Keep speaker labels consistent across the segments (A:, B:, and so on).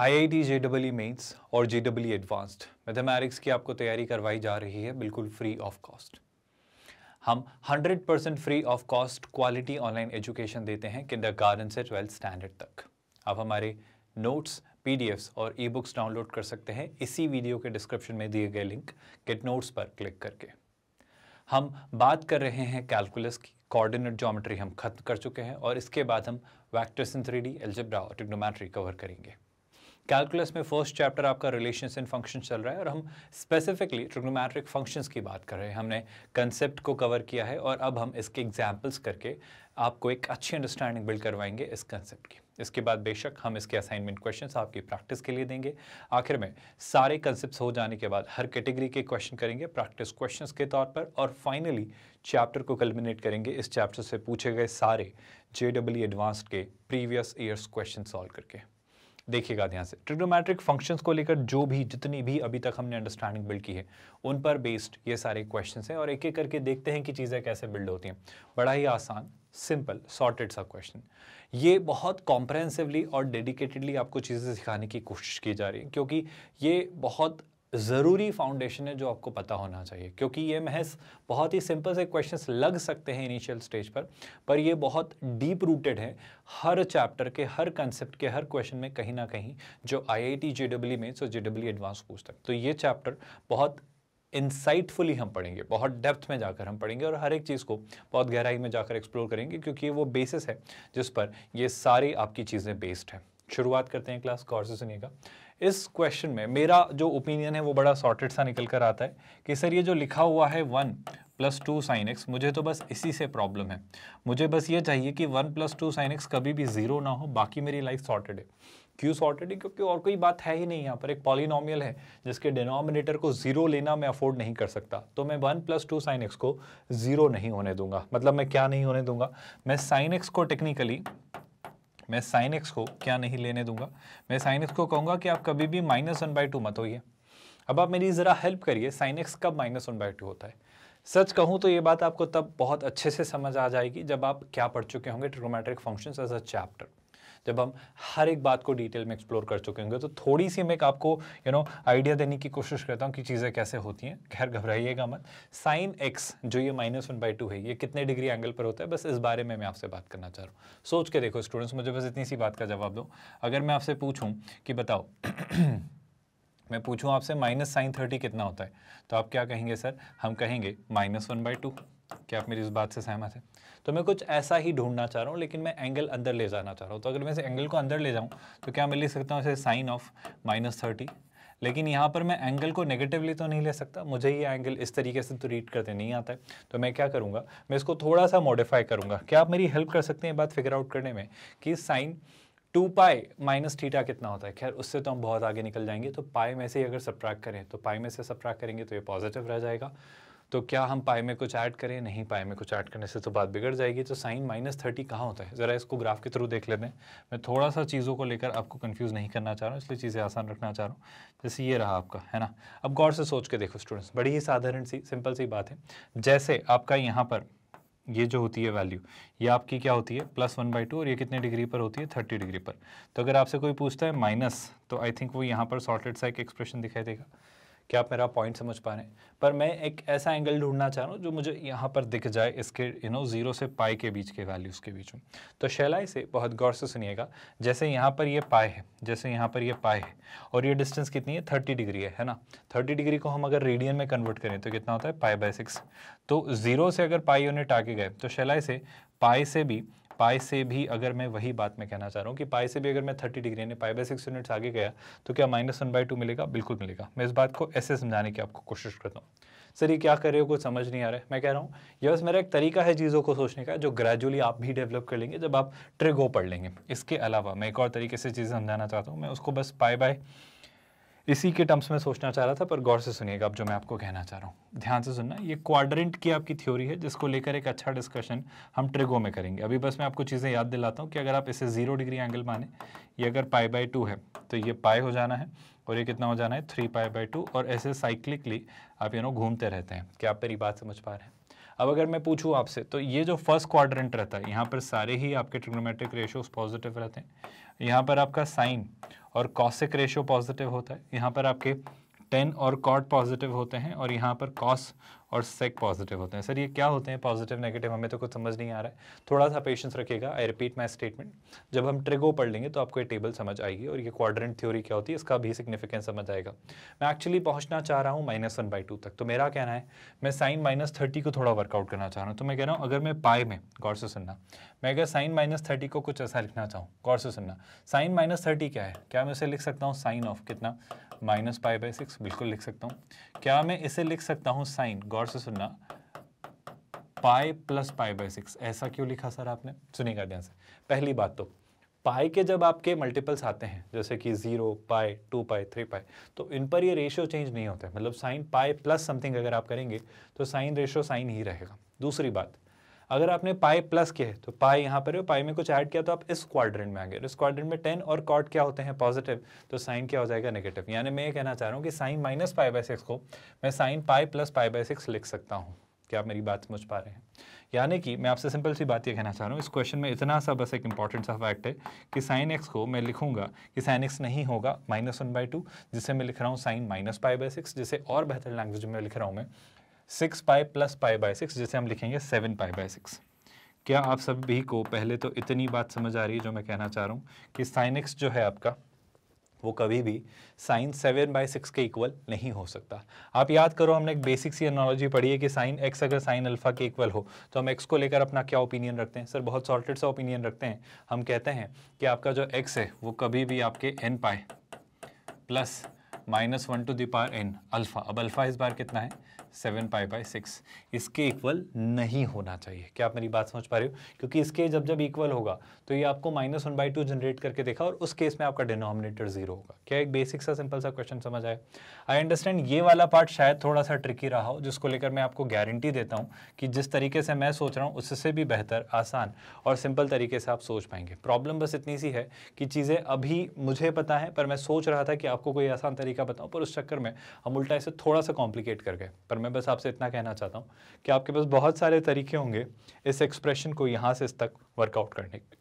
A: I I T J double E mains और J double E advanced mathematics की आपको तैयारी करवाई जा रही है बिल्कुल फ्री ऑफ कॉस्ट हम 100 percent free of cost quality online education देते हैं किंडर गार्डन से ट्वेल्थ स्टैंडर्ड तक आप हमारे नोट्स पी और ई बुक्स डाउनलोड कर सकते हैं इसी वीडियो के डिस्क्रिप्शन में दिए गए लिंक गेट नोट्स पर क्लिक करके हम बात कर रहे हैं कैलकुलस की कोऑर्डिनेट ज्योमेट्री हम खत्म कर चुके हैं और इसके बाद हम vectors in three D algebra और टिग्नोमेट्री कवर करेंगे कैलकुलस में फर्स्ट चैप्टर आपका रिलेशंस एंड फंक्शन चल रहा है और हम स्पेसिफिकली ट्रिग्नोमैट्रिक फंक्शंस की बात कर रहे हैं हमने कंसेप्ट को कवर किया है और अब हम इसके एग्जाम्पल्स करके आपको एक अच्छी अंडरस्टैंडिंग बिल्ड करवाएंगे इस कंसेप्ट की इसके बाद बेशक हम इसके असाइनमेंट क्वेश्चंस आपकी प्रैक्टिस के लिए देंगे आखिर में सारे कंसेप्ट हो जाने के बाद हर कैटेगरी के क्वेश्चन करेंगे प्रैक्टिस क्वेश्चंस के तौर पर और फाइनली चैप्टर को कल्मिनेट करेंगे इस चैप्टर से पूछे गए सारे जे डब्ल्यू एडवांस्ड के प्रीवियस ईयर्स क्वेश्चन सॉल्व करके देखिएगा ध्यान से ट्रिग्नोमेट्रिक फंक्शंस को लेकर जो भी जितनी भी अभी तक हमने अंडरस्टैंडिंग बिल्ड की है उन पर बेस्ड ये सारे क्वेश्चन हैं और एक एक करके देखते हैं कि चीज़ें कैसे बिल्ड होती हैं बड़ा ही आसान सिंपल सॉर्टेड सा क्वेश्चन ये बहुत कॉम्प्रहेंसिवली और डेडिकेटेडली आपको चीज़ें सिखाने की कोशिश की जा रही है क्योंकि ये बहुत ज़रूरी फाउंडेशन है जो आपको पता होना चाहिए क्योंकि ये महज बहुत ही सिंपल से क्वेश्चंस लग सकते हैं इनिशियल स्टेज पर पर ये बहुत डीप रूटेड है हर चैप्टर के हर कंसेप्ट के हर क्वेश्चन में कहीं ना कहीं जो आई आई टी जे डब्ल्यू में so J W advance course तक तो ये चैप्टर बहुत इंसाइटफुली हम पढ़ेंगे बहुत डेप्थ में जाकर हम पढ़ेंगे और हर एक चीज़ को बहुत गहराई में जाकर एक्सप्लोर करेंगे क्योंकि वो बेसिस है जिस पर ये सारी आपकी चीज़ें बेस्ड हैं शुरुआत करते हैं क्लास गौर से सुनिएगा इस क्वेश्चन में मेरा जो ओपिनियन है वो बड़ा सॉर्टेड सा निकल कर आता है कि सर ये जो लिखा हुआ है one plus two sine x मुझे तो बस इसी से प्रॉब्लम है मुझे बस ये चाहिए कि one plus two sine x कभी भी ज़ीरो ना हो बाकी मेरी लाइफ सॉर्टेड है क्यों सॉर्टेड है क्योंकि और कोई बात है ही नहीं यहाँ पर एक पॉलिनॉमियल है जिसके डिनोमिनेटर को ज़ीरो लेना मैं अफोर्ड नहीं कर सकता तो मैं one plus two sine x को ज़ीरो नहीं होने दूंगा मतलब मैं क्या नहीं होने दूंगा मैं साइन एक्स को टेक्निकली मैं साइन एक्स को क्या नहीं लेने दूंगा मैं साइन एक्स को कहूँगा कि आप कभी भी माइनस वन बाई टू मत होइए अब आप मेरी ज़रा हेल्प करिए साइन एक्स कब माइनस वन बाई टू होता है सच कहूँ तो ये बात आपको तब बहुत अच्छे से समझ आ जाएगी जब आप क्या पढ़ चुके होंगे trigonometric functions as a chapter जब हम हर एक बात को डिटेल में एक्सप्लोर कर चुके होंगे तो थोड़ी सी मैं आपको यू नो आइडिया देने की कोशिश करता हूँ कि चीज़ें कैसे होती हैं खैर घबराइएगा मत साइन एक्स जो ये माइनस वन बाई टू है ये कितने डिग्री एंगल पर होता है बस इस बारे में मैं आपसे बात करना चाह रहा हूँ सोच के देखो स्टूडेंट्स मुझे बस इतनी सी बात का जवाब दो अगर मैं आपसे पूछूँ कि बताओ मैं पूछूँ आपसे माइनस साइन थर्टी कितना होता है तो आप क्या कहेंगे सर हम कहेंगे माइनस वन बाई टू क्या आप मेरी इस बात से सहमत है तो मैं कुछ ऐसा ही ढूंढना चाह रहा हूँ लेकिन मैं एंगल अंदर ले जाना चाह रहा हूँ तो अगर मैं इस एंगल को अंदर ले जाऊँ तो क्या मैं ले सकता हूँ इसे साइन ऑफ माइनस थर्टी लेकिन यहाँ पर मैं एंगल को नेगेटिवली तो नहीं ले सकता मुझे ये एंगल इस तरीके से तो रीड करते नहीं आता है तो मैं क्या करूँगा मैं इसको थोड़ा सा मॉडिफाई करूँगा क्या आप मेरी हेल्प कर सकते हैं ये बात फिगर आउट करने में कि sine two pi minus theta कितना होता है खैर उससे तो हम बहुत आगे निकल जाएंगे तो पाई में से अगर सब्ट्रैक्ट करें तो पाई में से सब्ट्रैक्ट करेंगे तो ये पॉजिटिव रह जाएगा तो क्या हम पाई में कुछ ऐड करें नहीं पाई में कुछ ऐड करने से तो बात बिगड़ जाएगी तो साइन माइनस थर्टी कहाँ होता है ज़रा इसको ग्राफ के थ्रू देख लेते हैं मैं थोड़ा सा चीज़ों को लेकर आपको कन्फ्यूज़ नहीं करना चाह रहा हूँ इसलिए चीज़ें आसान रखना चाह रहा हूँ जैसे ये रहा आपका है ना अब गौर से सोच के देखो स्टूडेंट्स बड़ी ही साधारण सी सिंपल सी बात है जैसे आपका यहाँ पर ये जो होती है वैल्यू ये आपकी क्या होती है प्लस वन बाई टू और ये कितने डिग्री पर होती है थर्टी डिग्री पर तो अगर आपसे कोई पूछता है माइनस तो आई थिंक वो यहाँ पर सॉर्टेड सा एक एक्सप्रेशन दिखाई देगा क्या आप मेरा पॉइंट समझ पा रहे हैं पर मैं एक ऐसा एंगल ढूंढना चाह रहा हूँ जो मुझे यहाँ पर दिख जाए इसके यू नो ज़ीरो से पाई के बीच के वैल्यूज़ के बीच में तो शैलाई से बहुत गौर से सुनिएगा जैसे यहाँ पर ये यह पाए है जैसे यहाँ पर ये यह पाए है और ये डिस्टेंस कितनी है थर्टी डिग्री है है ना थर्टी डिग्री को हम अगर रेडियन में कन्वर्ट करें तो कितना होता है पाए बाय सिक्स तो ज़ीरो से अगर पाई यूनिट आके गए तो शैलाई से पाई से भी पाई से भी अगर मैं वही बात में कहना चाह रहा हूँ कि पाई से भी अगर मैं थर्टी डिग्री यानी पाई बाई सिक्स यूनिट्स आगे गया तो क्या माइनस वन बाई टू मिलेगा बिल्कुल मिलेगा मैं इस बात को ऐसे समझाने की आपको कोशिश करता हूँ सर ये क्या कर रहे हो कुछ समझ नहीं आ रहा है मैं कह रहा हूँ ये बस मेरा एक तरीका है चीज़ों को सोचने का जो ग्रेजुअली आप भी डेवलप कर लेंगे जब आप ट्रिगो पढ़ लेंगे इसके अलावा मैं एक और तरीके से चीज़ें समझाना चाहता हूँ मैं उसको बस पाई बाय इसी के टर्म्स में सोचना चाह रहा था पर गौर से सुनिएगा अब जो मैं आपको कहना चाह रहा हूँ ध्यान से सुनना ये क्वाड्रेंट की आपकी थ्योरी है जिसको लेकर एक अच्छा डिस्कशन हम ट्रिगो में करेंगे अभी बस मैं आपको चीज़ें याद दिलाता हूँ कि अगर आप इसे ज़ीरो डिग्री एंगल माने ये अगर पाई बाई टू है तो ये पाई हो जाना है और ये कितना हो जाना है थ्री पाई बाई टू और ऐसे साइक्लिकली आप यू नो घूमते रहते हैं क्या आप मेरी बात समझ पा रहे हैं अब अगर मैं पूछूँ आपसे तो ये जो फर्स्ट क्वाड्रेंट रहता है यहाँ पर सारे ही आपके ट्रिग्नोमेट्रिक रेशियोज पॉजिटिव रहते हैं यहाँ पर आपका साइन और कॉसिक रेशियो पॉजिटिव होता है यहाँ पर आपके टेन और कॉट पॉजिटिव होते हैं और यहाँ पर कॉस और सेक पॉजिटिव होते हैं सर ये क्या होते हैं पॉजिटिव नेगेटिव हमें तो कुछ समझ नहीं आ रहा है थोड़ा सा पेशेंस रखेगा आई रिपीट माई स्टेटमेंट जब हम ट्रिगो पढ़ लेंगे तो आपको ये टेबल समझ आएगी और ये क्वाड्रेंट थ्योरी क्या होती है इसका भी सिग्निफिकेंस समझ आएगा मैं एक्चुअली पहुंचना चाह रहा हूँ माइनस वन बाई टू तक तो मेरा कहना है मैं साइन माइनस थर्टी को थोड़ा वर्कआउट करना चाह रहा हूँ तो मैं कह रहा हूँ अगर मैं पाए में गौर से सुनना मैं अगर साइन माइनस थर्टी को कुछ ऐसा लिखना चाहूँ गौर से सुनना साइन माइनस थर्टी क्या है क्या मैं उसे लिख सकता हूँ साइन ऑफ कितना माइनस पाई बाई सिक्स बिल्कुल लिख सकता हूँ क्या मैं इसे लिख सकता हूँ साइन गौर से सुनना pi plus pi by six ऐसा क्यों लिखा सर आपने सुनिएगा ध्यान से पहली बात तो पाई के जब आपके मल्टीपल्स आते हैं जैसे कि zero pi two pi three pi तो इन पर ये रेशियो चेंज नहीं होता है मतलब साइन पाई प्लस समथिंग अगर आप करेंगे तो साइन रेशियो साइन ही रहेगा दूसरी बात अगर आपने पाई प्लस किया है तो पाई यहाँ पर पाई में कुछ ऐड किया तो आप इस क्वाड्रेंट में आएंगे इस क्वाड्रेंट में टेन और कॉट क्या होते हैं पॉजिटिव तो साइन क्या हो जाएगा नेगेटिव यानी मैं ये कहना चाह रहा हूँ कि sine minus pi by six को मैं sine pi plus pi by six लिख सकता हूँ क्या आप मेरी बात समझ पा रहे हैं यानी कि मैं आपसे सिंपल सी बात ये कहना चाह रहा हूँ इस क्वेश्चन में इतना सा बस एक इंपॉर्टेंट सा फैक्ट है कि साइन एक्स को मैं लिखूंगा कि साइन एक्स नहीं होगा माइनस वन बाई टू जिसे मैं लिख रहा हूँ sine minus five by six जिसे और बेहतर लैंग्वेज में लिख रहा हूँ मैं six pi plus pi by six जिसे हम लिखेंगे सेवन पाई बाय सिक्स क्या आप सभी को पहले तो इतनी बात समझ आ रही है जो मैं कहना चाह रहा हूँ कि साइन एक्स जो है आपका वो कभी भी साइन सेवन बाई सिक्स के इक्वल नहीं हो सकता आप याद करो हमने एक बेसिक सी एनोलॉजी पढ़ी है कि साइन एक्स अगर साइन अल्फा के इक्वल हो तो हम एक्स को लेकर अपना क्या ओपिनियन रखते हैं सर बहुत सॉर्टेड सा ओपिनियन रखते हैं हम कहते हैं कि आपका जो एक्स है वो कभी भी आपके n pi plus minus one to the power n alpha अब अल्फ़ा इस बार कितना है सेवन पाई बाई सिक्स इसके इक्वल नहीं होना चाहिए क्या आप मेरी बात समझ पा रहे हो क्योंकि इसके जब जब इक्वल होगा तो ये आपको minus one by two generate करके देखा और उस केस में आपका डिनोमिनेटर जीरो होगा क्या एक बेसिक सा सिंपल सा क्वेश्चन समझ आए आई अंडरस्टैंड ये वाला पार्ट शायद थोड़ा सा ट्रिकी रहा हो जिसको लेकर मैं आपको गारंटी देता हूँ कि जिस तरीके से मैं सोच रहा हूँ उससे भी बेहतर आसान और सिंपल तरीके से आप सोच पाएंगे प्रॉब्लम बस इतनी सी है कि चीज़ें अभी मुझे पता है पर मैं सोच रहा था कि आपको कोई आसान तरीका बताऊँ पर उस चक्कर में हम उल्टा इसे थोड़ा सा कॉम्प्लिकेट कर गए पर मैं मैं बस आपसे इतना कहना चाहता हूँ कि आपके पास बहुत सारे तरीके होंगे इस एक्सप्रेशन को यहाँ से इस तक वर्कआउट करने के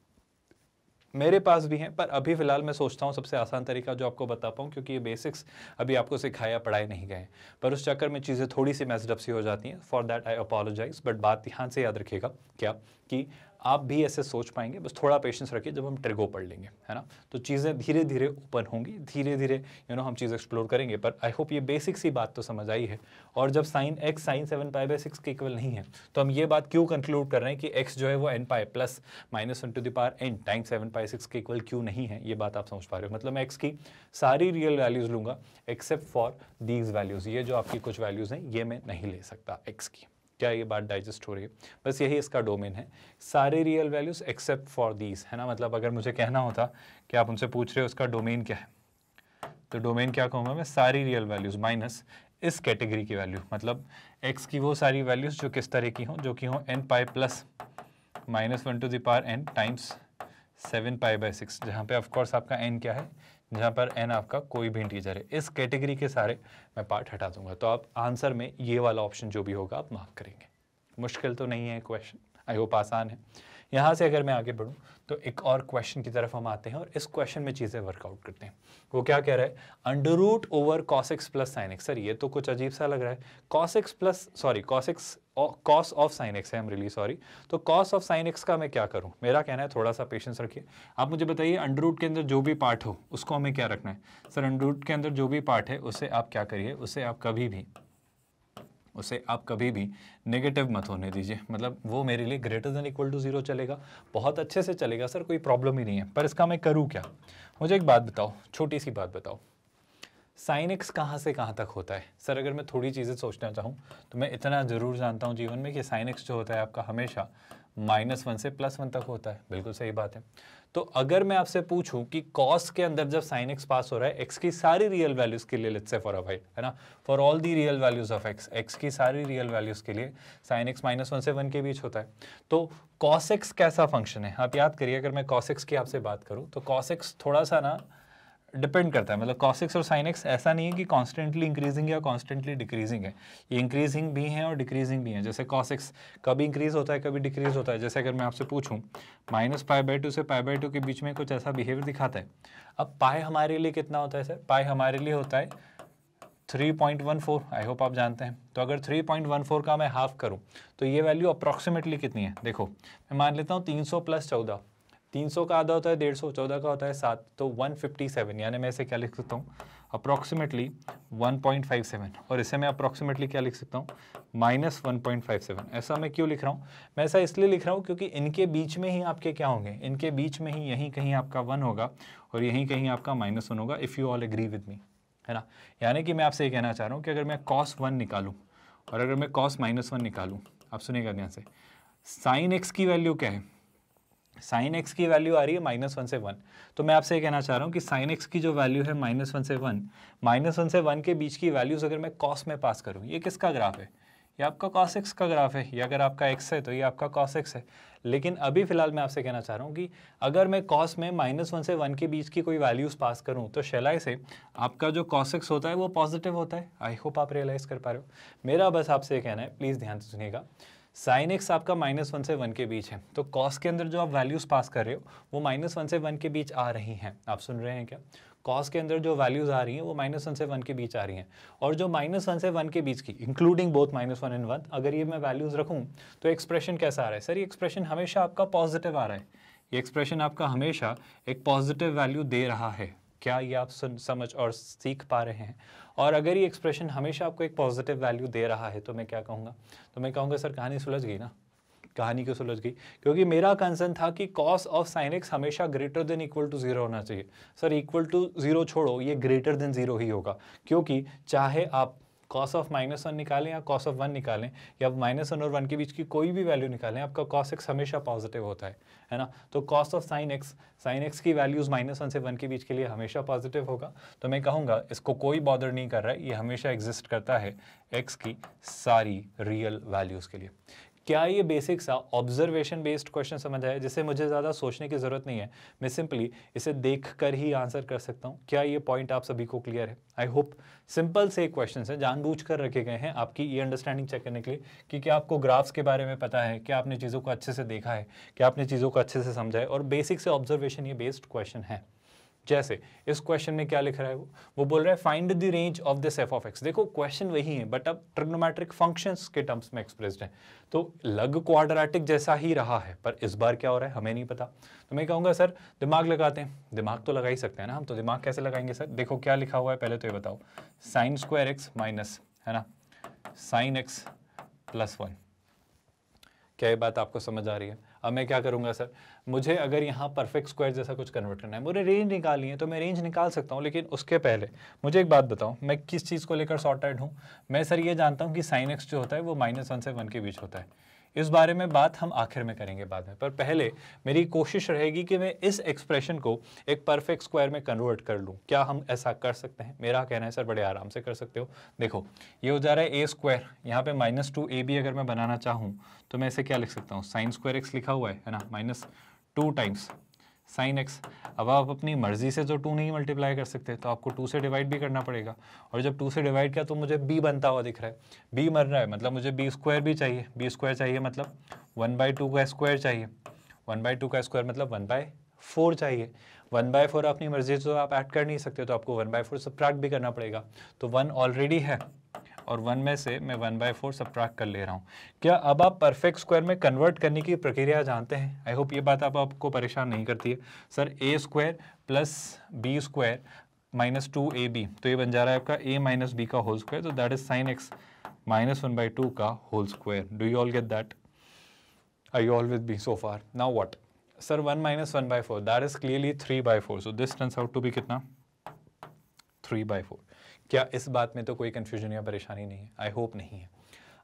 A: मेरे पास भी हैं पर अभी फ़िलहाल मैं सोचता हूँ सबसे आसान तरीका जो आपको बता पाऊँ क्योंकि ये बेसिक्स अभी आपको सिखाया पढ़ाए नहीं गए पर उस चक्कर में चीज़ें थोड़ी सी मैसडअप सी हो जाती हैं for that I apologize but बात ध्यान से याद रखिएगा क्या कि आप भी ऐसे सोच पाएंगे बस थोड़ा पेशेंस रखिए जब हम ट्रिगो पढ़ लेंगे है ना तो चीज़ें धीरे धीरे ओपन होंगी धीरे धीरे यू नो हम चीज़ एक्सप्लोर करेंगे पर आई होप ये बेसिक सी बात तो समझ आई है और जब sine x sine seven pi by six के इक्वल नहीं है तो हम ये बात क्यों कंक्लूड कर रहे हैं कि एक्स जो है वो n pi plus minus one to power n time seven pi six के इक्वल क्यों नहीं है ये बात आप समझ पा रहे हो मतलब मैं एक्स की सारी रियल वैल्यूज़ लूँगा एक्सेप्ट फॉर दीज वैल्यूज़ ये जो आपकी कुछ वैल्यूज़ हैं ये मैं नहीं ले सकता एक्स की क्या ये बात डाइजेस्ट हो रही है बस यही इसका डोमेन है सारे real values except for these है ना मतलब अगर मुझे कहना होता कि आप उनसे पूछ रहे हो उसका डोमेन क्या है तो डोमेन क्या कहूँगा मैं सारी रियल वैल्यूज़ माइनस इस कैटेगरी की वैल्यू मतलब एक्स की वो सारी वैल्यूज़ जो किस तरह की हों जो कि हों n pi plus minus one to the power n times seven pi by six जहाँ पे ऑफकोर्स आपका एन क्या है जहाँ पर एन आपका कोई भी इंटीजर है इस कैटेगरी के सारे मैं पार्ट हटा दूंगा तो आप आंसर में ये वाला ऑप्शन जो भी होगा आप मार्क करेंगे मुश्किल तो नहीं है क्वेश्चन आई होप आसान है यहाँ से अगर मैं आगे बढ़ूँ तो एक और क्वेश्चन की तरफ हम आते हैं और इस क्वेश्चन में चीज़ें वर्कआउट करते हैं वो क्या कह रहा है under root over cos x plus sine x sir ये तो कुछ अजीब सा लग रहा है cos x plus sorry cos x cos of sine x है एम रियली सॉरी तो कॉस ऑफ साइन एक्स का मैं क्या करूं मेरा कहना है थोड़ा सा पेशेंस रखिए आप मुझे बताइए अंडर रूट के अंदर जो भी पार्ट हो उसको हमें क्या रखना है सर अंडर रूट के अंदर जो भी पार्ट है उसे आप क्या करिए उसे आप कभी भी उसे आप कभी भी नेगेटिव मत होने दीजिए मतलब वो मेरे लिए greater than equal to zero चलेगा बहुत अच्छे से चलेगा सर कोई प्रॉब्लम ही नहीं है पर इसका मैं करूँ क्या मुझे एक बात बताओ छोटी सी बात बताओ साइन एक्स कहाँ से कहाँ तक होता है सर अगर मैं थोड़ी चीज़ें सोचना चाहूँ तो मैं इतना ज़रूर जानता हूँ जीवन में कि साइन एक्स जो होता है आपका हमेशा माइनस वन से प्लस वन तक होता है बिल्कुल सही बात है तो अगर मैं आपसे पूछूं कि कॉस के अंदर जब साइन एक्स पास हो रहा है एक्स की सारी रियल वैल्यूज़ के लिए लिट से फॉर अ वाइल है ना for all the real values of x x की सारी रियल वैल्यूज़ के लिए साइन एक्स माइनस वन से वन के बीच होता है तो कॉस एक्स कैसा फंक्शन है आप याद करिए अगर मैं कॉस एक्स की आपसे बात करूँ तो कॉस एक्स थोड़ा सा ना डिपेंड करता है मतलब कॉसिक्स और साइनिक्स ऐसा नहीं है कि कॉन्स्टेंटली इंक्रीजिंग या कॉन्स्टेंटली डिक्रीजिंग है ये इंक्रीजिंग भी हैं और डिक्रीजिंग भी हैं जैसे कॉसिक्स कभी इंक्रीज होता है कभी डिक्रीज होता है जैसे अगर मैं आपसे पूछूं माइनस पाई बाई टू से पाई बाई टू के बीच में कुछ ऐसा बिहेवियर दिखाता है अब पाए हमारे लिए कितना होता है सर पाए हमारे लिए होता है फोर आई होप आप जानते हैं तो अगर फोर का मैं हाफ करूँ तो ये वैल्यू अप्रॉक्सीमेटली कितनी है देखो मैं मान लेता हूँ सौ प्लस चौदह तीन सौ का आधा होता है डेढ़ सौ चौदह का होता है सात तो वन फिफ्टी सेवन यानी मैं इसे क्या लिख सकता हूँ approximately one point five seven और इसे मैं अप्रॉक्सीमेटली क्या लिख सकता हूँ minus one point five seven ऐसा मैं क्यों लिख रहा हूँ मैं ऐसा इसलिए लिख रहा हूँ क्योंकि इनके बीच में ही आपके क्या होंगे इनके बीच में ही यहीं कहीं आपका वन होगा और यहीं कहीं आपका माइनस वन होगा if you all agree with me है ना यानी कि मैं आपसे ये कहना चाह रहा हूँ कि अगर मैं कॉस वन निकालूँ और अगर मैं कॉस माइनस वन निकालूँ आप सुनिएगा ध्यान से साइन एक्स की वैल्यू क्या है साइन एक्स की वैल्यू आ रही है माइनस वन से वन तो मैं आपसे ये कहना चाह रहा हूँ कि साइन एक्स की जो वैल्यू है माइनस वन से वन माइनस वन से वन के बीच की वैल्यूज़ अगर मैं कॉस में पास करूँ ये किसका ग्राफ है ये आपका कॉस एक्स का ग्राफ है या अगर आपका एक्स है तो ये आपका कॉस एक्स है लेकिन अभी फ़िलहाल मैं आपसे कहना चाह रहा हूँ कि अगर मैं कॉस में माइनस वन से वन के बीच की कोई वैल्यूज़ पास करूँ तो शेलाई से आपका जो कॉस एक्स होता है वो पॉजिटिव होता है आई होप आप रियलाइज़ कर पा रहे हो मेरा बस आपसे कहना है प्लीज़ ध्यान से सुनिएगा साइन एक्स आपका माइनस वन से वन के बीच है तो कॉस के अंदर जो आप वैल्यूज़ पास कर रहे हो वो माइनस वन से वन के बीच आ रही हैं आप सुन रहे हैं क्या कॉस के अंदर जो वैल्यूज़ आ रही हैं वो माइनस वन से वन के बीच आ रही हैं और जो माइनस वन से वन के बीच की including both minus one and one अगर ये मैं वैल्यूज़ रखूँ तो एक्सप्रेशन कैसा आ रहा है सर ये एक्सप्रेशन हमेशा आपका पॉजिटिव आ रहा है ये एक्सप्रेशन आपका हमेशा एक पॉजिटिव वैल्यू दे रहा है क्या ये आप सुन समझ और सीख पा रहे हैं और अगर ये एक्सप्रेशन हमेशा आपको एक पॉजिटिव वैल्यू दे रहा है तो मैं क्या कहूँगा तो मैं कहूँगा सर कहानी सुलझ गई ना कहानी क्यों सुलझ गई क्योंकि मेरा कंसर्न था कि कॉस ऑफ साइन एक्स हमेशा greater than equal to zero होना चाहिए सर इक्वल टू जीरो छोड़ो ये ग्रेटर देन जीरो ही होगा क्योंकि चाहे आप कॉस ऑफ माइनस वन निकालें या कॉस ऑफ वन निकालें या माइनस वन और वन के बीच की कोई भी वैल्यू निकालें आपका कॉस एक्स हमेशा पॉजिटिव होता है है ना तो cos of sine x sine x की वैल्यूज़ माइनस वन से वन के बीच के लिए हमेशा पॉजिटिव होगा तो मैं कहूँगा इसको कोई बॉदर नहीं कर रहा है ये हमेशा एग्जिस्ट करता है एक्स की सारी रियल वैल्यूज़ के लिए क्या ये बेसिक सा ऑब्जर्वेशन बेस्ड क्वेश्चन समझ आया जिसे मुझे ज़्यादा सोचने की ज़रूरत नहीं है मैं सिंपली इसे देख कर ही आंसर कर सकता हूँ क्या ये पॉइंट आप सभी को क्लियर है आई होप सिंपल से क्वेश्चन है जानबूझ कर रखे गए हैं आपकी ये अंडरस्टैंडिंग चेक करने के लिए कि क्या आपको ग्राफ्स के बारे में पता है क्या आपने चीज़ों को अच्छे से देखा है क्या आपने चीज़ों को अच्छे से समझा है और बेसिक से ऑब्जर्वेशन ये बेस्ड क्वेश्चन है जैसे इस क्वेश्चन में क्या लिख रहा है वो वो बोल रहा है find the range of this f of x देखो क्वेश्चन वही है बट अब ट्रिग्नोमेट्रिक फंक्शंस के टर्म्स में एक्सप्रेस्ड है तो लग क्वाड्रेटिक जैसा ही रहा है पर इस बार क्या हो रहा है हमें नहीं पता तो मैं कहूँगा सर दिमाग लगाते हैं दिमाग तो लगा ही सकते हैं ना हम तो दिमाग कैसे लगाएंगे सर देखो क्या लिखा हुआ है पहले तो ये बताओ साइन स्क्वायर एक्स माइनस है ना साइन एक्स प्लस वन क्या ये बात आपको समझ आ रही है अब मैं क्या करूँगा सर मुझे अगर यहाँ परफेक्ट स्क्वायर जैसा कुछ कन्वर्ट करना है मुझे रेंज निकालनी है तो मैं रेंज निकाल सकता हूँ लेकिन उसके पहले मुझे एक बात बताऊँ मैं किस चीज़ को लेकर सॉर्टेड हूँ मैं सर ये जानता हूँ कि साइन एक्स जो होता है वो माइनस वन से वन के बीच होता है इस बारे में बात हम आखिर में करेंगे बाद में पर पहले मेरी कोशिश रहेगी कि मैं इस एक्सप्रेशन को एक परफेक्ट स्क्वायर में कन्वर्ट कर लूँ क्या हम ऐसा कर सकते हैं मेरा कहना है सर बड़े आराम से कर सकते हो देखो ये हो जा रहा है ए स्क्वायर यहाँ पे माइनस टू ए बी अगर मैं बनाना चाहूँ तो मैं इसे क्या लिख सकता हूँ साइन स्क्वायर एक्स लिखा हुआ है ना minus two times sine x अब आप अपनी मर्जी से तो टू नहीं मल्टीप्लाई कर सकते तो आपको टू से डिवाइड भी करना पड़ेगा और जब टू से डिवाइड किया तो मुझे बी बनता हुआ दिख रहा है बी मर रहा है मतलब मुझे बी स्क्वायर भी चाहिए बी स्क्वायर चाहिए मतलब वन बाई टू का स्क्वायर चाहिए वन बाई टू का स्क्वायर मतलब वन बाई फोर चाहिए वन बाय फोर अपनी मर्जी से तो आप ऐड कर नहीं सकते तो आपको वन बाय फोर सब्ट्रैक्ट भी करना पड़ेगा तो वन ऑलरेडी है और वन में से मैं वन बाय फोर सब्ट्रैक्ट कर ले रहा हूँ क्या अब आप परफेक्ट स्क्वायर में कन्वर्ट करने की प्रक्रिया जानते हैं आई होप ये बात आप आपको परेशान नहीं करती है sir a square plus b square minus two a b तो ये बन जा रहा है आपका ए माइनस बी का होल स्क्वायर तो that is sine x minus one by two का whole square do you all get that I all with me so far now what sir one minus one by four that is clearly three by four so this turns out to B कितना three by four क्या इस बात में तो कोई confusion या परेशानी नहीं है आई होप नहीं है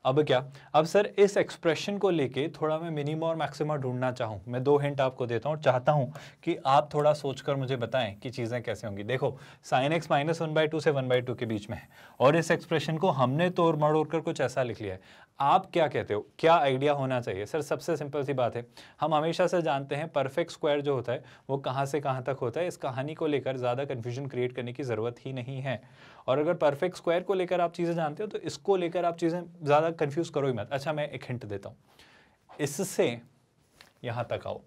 A: अब क्या अब सर इस एक्सप्रेशन को लेके थोड़ा मैं मिनिमा और मैक्सिमा ढूंढना चाहूँ मैं दो हिंट आपको देता हूँ चाहता हूँ कि आप थोड़ा सोचकर मुझे बताएं कि चीज़ें कैसे होंगी देखो sine x minus one by two से वन बाई टू के बीच में है और इस एक्सप्रेशन को हमने तोड़ मड़ोड़ कर कुछ ऐसा लिख लिया है आप क्या कहते हो क्या आइडिया होना चाहिए सर सबसे सिंपल सी बात है हम हमेशा से जानते हैं परफेक्ट स्क्वायर जो होता है वो कहाँ से कहाँ तक होता है इस कहानी को लेकर ज़्यादा कन्फ्यूजन क्रिएट करने की ज़रूरत ही नहीं है और अगर परफेक्ट स्क्वायर को लेकर आप चीज़ें जानते हो तो इसको लेकर आप चीज़ें ज़्यादा कन्फ्यूज़ करो ही मत अच्छा मैं एक हिंट देता हूँ इससे यहाँ तक आओ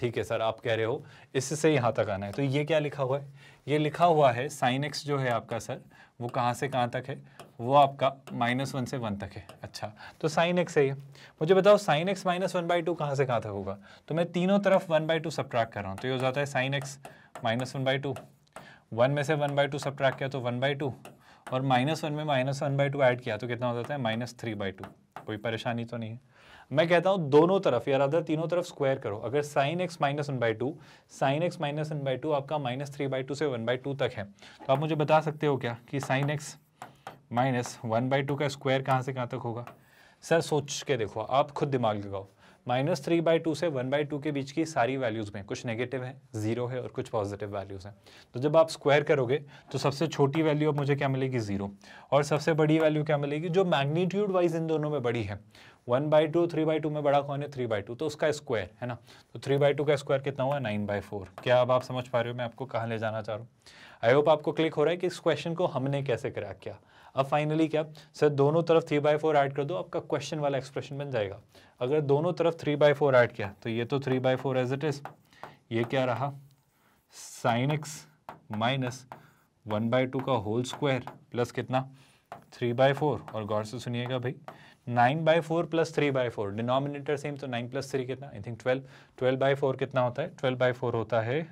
A: ठीक है सर आप कह रहे हो इससे यहाँ तक आना है तो ये क्या लिखा हुआ है ये लिखा हुआ है साइन एक्स जो है आपका सर वो कहाँ से कहाँ तक है वो आपका माइनस वन से वन तक है अच्छा तो साइन एक्स है ये मुझे बताओ sine x minus one by two कहाँ से कहाँ तक होगा तो मैं तीनों तरफ वन बाई टू सब्ट्रैक्ट कर रहा हूँ तो ये हो जाता है sine x minus one by two one में से वन बाई टू सब्ट्रैक्ट किया तो वन बाई टू और माइनस वन में minus one by two add किया तो कितना हो जाता है माइनस थ्री बाई टू कोई परेशानी तो नहीं है मैं कहता हूँ दोनों तरफ या अदर तीनों तरफ स्क्वायर करो अगर sine x minus one by two sine x minus one by two आपका माइनस थ्री बाई टू से वन बाई टू तक है तो आप मुझे बता सकते हो क्या कि sine x minus one by two का स्क्वायर कहाँ से कहाँ तक होगा सर सोच के देखो आप खुद दिमाग लगाओ माइनस थ्री बाई टू से वन बाई टू के बीच की सारी वैल्यूज़ में कुछ नेगेटिव है ज़ीरो है और कुछ पॉजिटिव वैल्यूज़ हैं तो जब आप स्क्वायर करोगे तो सबसे छोटी वैल्यू अब मुझे क्या मिलेगी ज़ीरो और सबसे बड़ी वैल्यू क्या मिलेगी जो मैग्नीट्यूड वाइज इन दोनों में बड़ी है one by two three by two में बड़ा कौन है थ्री बाई टू तो उसका स्क्वायर है ना तो थ्री बाई टू का स्क्वायर कितना हुआ नाइन बाई फोर क्या अब आप समझ पा रहे हो मैं आपको कहाँ ले जाना चाह रहा हूँ आई होप आपको क्लिक हो रहा है कि इस क्वेश्चन को हमने कैसे क्रैक किया अब फाइनली क्या सर दोनों तरफ थ्री बाई फोर ऐड कर दो आपका क्वेश्चन वाला एक्सप्रेशन बन जाएगा अगर दोनों तरफ थ्री बाई फोर ऐड किया तो ये तो three by four as it is ये क्या रहा sine x minus one by two का होल स्क्वायर प्लस कितना थ्री बाई फोर और गौर से सुनिएगा भाई nine by four plus three by four denominator same तो नाइन प्लस थ्री कितना I think twelve twelve by four कितना होता है ट्वेल्व बाई फोर होता है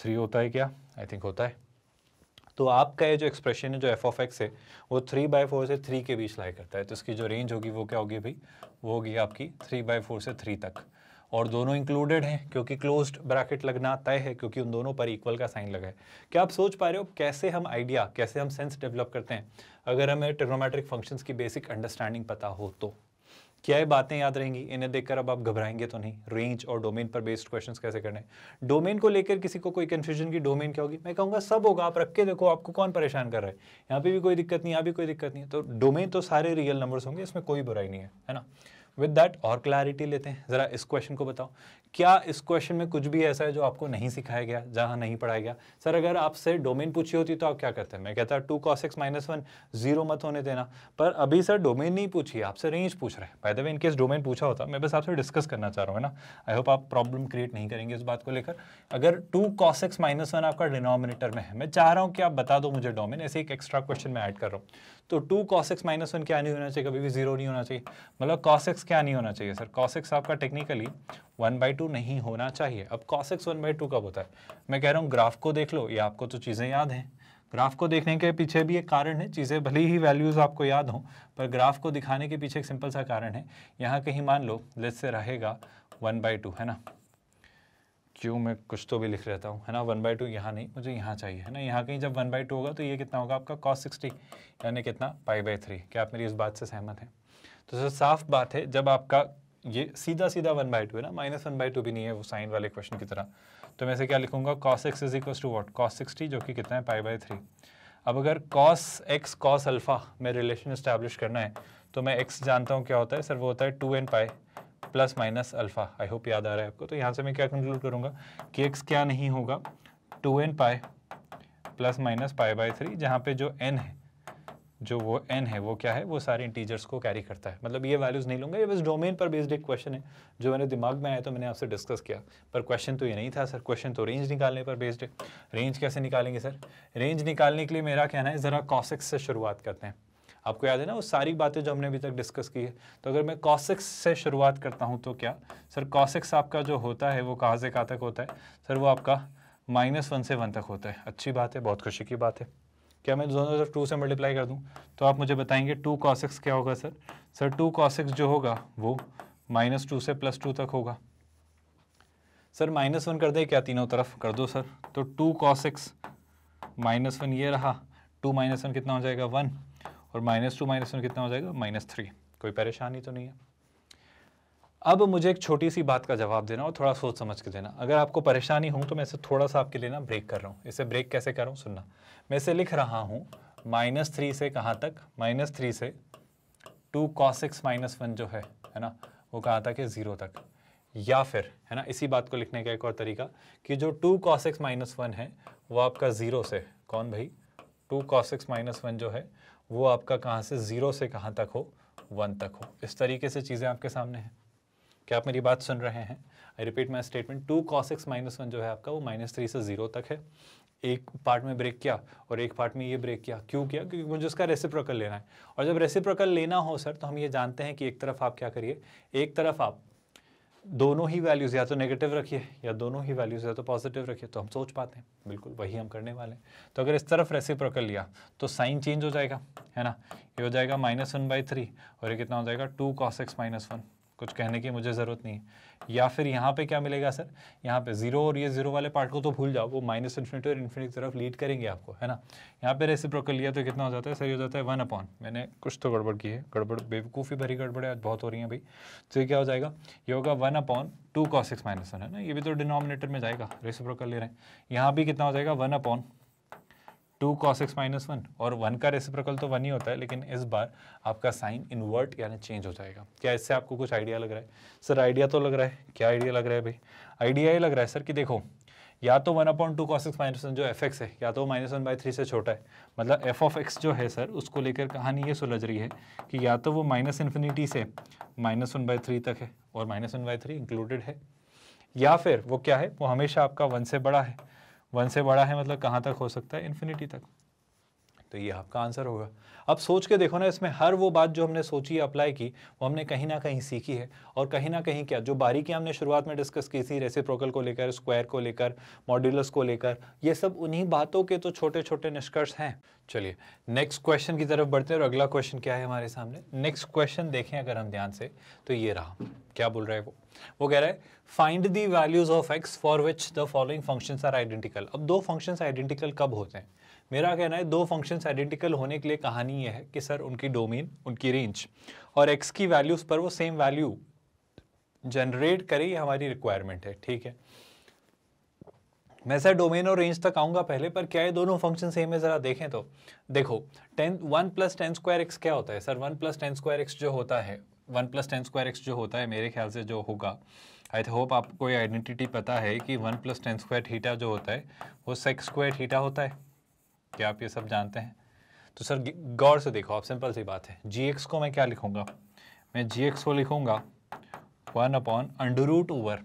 A: थ्री होता है क्या आई थिंक होता है तो आपका ये जो एक्सप्रेशन है जो एफ ऑफ एक्स है वो थ्री बाई फोर से थ्री के बीच लाई करता है तो इसकी जो रेंज होगी वो क्या होगी भाई वो होगी आपकी थ्री बाई फोर से थ्री तक और दोनों इंक्लूडेड हैं क्योंकि क्लोज्ड ब्रैकेट लगना तय है क्योंकि उन दोनों पर इक्वल का साइन लगा है क्या आप सोच पा रहे हो कैसे हम आइडिया कैसे हम सेंस डेवलप करते हैं अगर हमें ट्रिग्नोमेट्रिक फंक्शंस की बेसिक अंडरस्टैंडिंग पता हो तो क्या बातें याद रहेंगी इन्हें देखकर अब आप घबराएंगे तो नहीं रेंज और डोमेन पर बेस्ड क्वेश्चन कैसे करने डोमेन को लेकर किसी को कोई कन्फ्यूजन की डोमेन क्या होगी मैं कहूँगा सब होगा आप रख के देखो आपको कौन परेशान कर रहा है यहाँ पे भी कोई दिक्कत नहीं यहाँ भी कोई दिक्कत नहीं तो डोमेन तो सारे रियल नंबर्स होंगे इसमें कोई बुराई नहीं है है ना विद दैट और क्लैरिटी लेते हैं ज़रा इस क्वेश्चन को बताओ क्या इस क्वेश्चन में कुछ भी ऐसा है जो आपको नहीं सिखाया गया जहाँ नहीं पढ़ाया गया सर अगर आपसे डोमेन पूछी होती तो आप क्या करते हैं मैं कहता two cos x minus one zero मत होने देना पर अभी सर डोमेन नहीं पूछी आपसे रेंज पूछ रहे हैं बाय वे इनकेस डोमेन पूछा होता मैं बस आपसे डिस्कस करना चाह रहा हूँ ना आई होप आप प्रॉब्लम क्रिएट नहीं करेंगे इस बात को लेकर अगर two cos x minus one आपका डिनोमिनेटर में है मैं चाह रहा हूँ कि आप बता दो मुझे डोमेन ऐसे एक एक्स्ट्रा क्वेश्चन मैं ऐड कर रहा हूँ तो two cos x minus one क्या नहीं होना चाहिए कभी भी जीरो नहीं होना चाहिए मतलब कॉस एक्स क्या नहीं होना चाहिए सर कॉस एक्स आपका टेक्निकली वन बाई टू नहीं होना चाहिए अब cos x one by two कब होता है मैं कह रहा हूँ ग्राफ को देख लो ये आपको तो चीज़ें याद हैं ग्राफ को देखने के पीछे भी एक कारण है चीज़ें भले ही वैल्यूज़ आपको याद हों पर ग्राफ को दिखाने के पीछे एक सिंपल सा कारण है यहाँ कहीं मान लो लेट से रहेगा वन बाई टू है ना क्यों मैं कुछ तो भी लिख लेता हूँ है ना वन बाई टू यहाँ नहीं मुझे यहाँ चाहिए है ना यहाँ कहीं जब वन बाई टू होगा तो ये कितना होगा आपका कॉस सिक्सटी यानी कितना पाई बाई थ्री क्या आप मेरी इस बात से सहमत हैं तो सर साफ बात है जब आपका ये सीधा सीधा वन बाई टू है ना माइनस वन बाई टू भी नहीं है वो साइन वाले क्वेश्चन की तरह तो मैं से क्या लिखूंगा cos x is equal to what cos sixty जो कि कितना है पाई बाई थ्री अब अगर कॉस एक्स कॉस अल्फ़ा में रिलेशन इस्टेब्लिश करना है तो मैं एक्स जानता हूँ क्या होता है सर वो होता है two n pi plus minus alpha I hope याद आ रहा है आपको तो यहाँ से मैं क्या कंक्लूड करूँगा कि एक्स क्या नहीं होगा two n pi plus minus pi by three जहाँ पे जो एन है जो वो एन है वो क्या है वो सारे इंटीजर्स को कैरी करता है मतलब ये वैल्यूज़ नहीं लूँगा ये बस डोमेन पर बेस्ड एक क्वेश्चन है जो मैंने दिमाग में आया तो मैंने आपसे डिस्कस किया पर क्वेश्चन तो ये नहीं था सर क्वेश्चन तो रेंज निकालने पर बेस्ड है रेंज कैसे निकालेंगे सर रेंज निकालने के लिए मेरा कहना है ज़रा कॉसिक्स से शुरुआत करते हैं आपको याद है ना वो सारी बातें जो हमने अभी तक डिस्कस की है तो अगर मैं कॉसिक्स से शुरुआत करता हूँ तो क्या सर कॉसिक्स आपका जो होता है वो कहाँ से कहाँ तक होता है सर वो आपका माइनस वन से वन तक होता है अच्छी बात है बहुत खुशी की बात है क्या मैं दोनों तरफ टू से मल्टीप्लाई कर दूँ तो आप मुझे बताएंगे टू कॉसिक्स क्या होगा सर सर टू कॉसिक्स जो होगा वो माइनस टू से प्लस टू तक होगा सर माइनस वन कर दे क्या तीनों तरफ कर दो सर तो टू कॉसिक्स माइनस वन ये रहा टू माइनस वन कितना हो जाएगा वन और माइनस टू माइनस वन कितना हो जाएगा माइनस थ्री कोई परेशानी तो नहीं है अब मुझे एक छोटी सी बात का जवाब देना और थोड़ा सोच समझ के देना अगर आपको परेशानी हो तो मैं इसे थोड़ा सा आपके लिए ना ब्रेक कर रहा हूँ इसे ब्रेक कैसे कर रहा हूँ सुनना मैं इसे लिख रहा हूँ माइनस थ्री से कहाँ तक माइनस थ्री से two cos x minus one जो है है ना वो कहाँ तक है ज़ीरो तक या फिर है ना इसी बात को लिखने का एक और तरीका कि जो two cos x minus one है वो आपका ज़ीरो से कौन भाई two cos x minus one जो है वो आपका कहाँ से ज़ीरो से कहाँ तक हो वन तक हो इस तरीके से चीज़ें आपके सामने हैं क्या आप मेरी बात सुन रहे हैं I repeat my statement two cos x minus one जो है आपका वो माइनस थ्री से ज़ीरो तक है एक पार्ट में ब्रेक किया और एक पार्ट में ये ब्रेक किया क्यों किया क्योंकि मुझे उसका रेसिप्रोकल लेना है और जब रेसिप्रोकल लेना हो सर तो हम ये जानते हैं कि एक तरफ आप क्या करिए एक तरफ आप दोनों ही वैल्यूज़ या तो नेगेटिव रखिए या दोनों ही वैल्यूज़ या तो पॉजिटिव रखिए तो हम सोच पाते हैं बिल्कुल वही हम करने वाले हैं तो अगर इस तरफ रेसिप्रोकल लिया तो साइन चेंज हो जाएगा है ना ये हो जाएगा माइनस वन बाई थ्री और ये कितना हो जाएगा two cos x minus one कुछ कहने की मुझे ज़रूरत नहीं है या फिर यहाँ पे क्या मिलेगा सर यहाँ पे जीरो और ये जीरो वाले पार्ट को तो भूल जाओ वो माइनस इन्फिनिटी और इन्फिनिटी की तरफ लीड करेंगे आपको है ना यहाँ पे रेसिप्रोकल लिया तो कितना हो जाता है सर हो जाता है वन अपॉन मैंने कुछ तो गड़बड़ की है गड़बड़ बेवकूफ़ी भरी गड़बड़ आज बहुत हो रही है भाई तो ये क्या हो जाएगा ये होगा one upon two cos x minus one है ना ये भी तो डिनोमिनेटर में जाएगा रेसिप्रोकल ले रहे हैं यहाँ भी कितना हो जाएगा one upon two cos x minus one और वन का रेसिप्रोकल तो वन ही होता है लेकिन इस बार आपका साइन इन्वर्ट यानी चेंज हो जाएगा क्या इससे आपको कुछ आइडिया लग रहा है सर आइडिया तो लग रहा है क्या आइडिया लग रहा है भाई आइडिया ये लग रहा है सर कि देखो या तो one upon two cos x minus one जो एफ एक्स है या तो माइनस वन बाई थ्री से छोटा है मतलब एफ ऑफ एक्स जो है सर उसको लेकर कहानी ये सुलझ रही है कि या तो वो माइनस इन्फिनिटी से माइनस वन बाई थ्री तक है और minus one by three included है या फिर वो क्या है वो हमेशा आपका वन से बड़ा है वन से बड़ा है मतलब कहाँ तक हो सकता है इन्फिनिटी तक तो ये आपका आंसर होगा अब सोच के देखो ना इसमें हर वो बात जो हमने सोची अप्लाई की वो हमने कहीं ना कहीं सीखी है और कहीं ना कहीं क्या जो बारीकी हमने शुरुआत में डिस्कस की थी रेसिप्रोकल को लेकर स्क्वायर को लेकर मॉड्यूलस को लेकर ये सब उन्हीं बातों के तो छोटे छोटे निष्कर्ष हैं चलिए नेक्स्ट क्वेश्चन की तरफ बढ़ते हैं और अगला क्वेश्चन क्या है हमारे सामने नेक्स्ट क्वेश्चन देखें अगर हम ध्यान से तो ये रहा क्या बोल रहा है वो वो कह रहा है find the values of x for which the following functions are identical अब दो फंक्शंस आइडेंटिकल कब होते हैं मेरा कहना है दो फंक्शंस आइडेंटिकल होने के लिए कहानी यह है कि सर उनकी डोमेन उनकी रेंज और एक्स की वैल्यूज़ पर वो सेम वैल्यू जनरेट करे ये हमारी रिक्वायरमेंट है ठीक है मैं सर डोमेन और रेंज तक आऊँगा पहले पर क्या ये दोनों फंक्शन सेम है ज़रा देखें तो देखो tan one plus tan square x क्या होता है sir one plus tan square x जो होता है one plus tan square x जो होता है मेरे ख्याल से जो होगा आई होप आपको ये आइडेंटिटी पता है कि one plus tan square theta जो होता है वो सेक्स स्क्वायर थीटा होता है क्या आप ये सब जानते हैं तो सर गौर से देखो आप सिंपल सी बात है जी एक्स को मैं क्या लिखूंगा मैं जी एक्स को लिखूंगा one upon under root over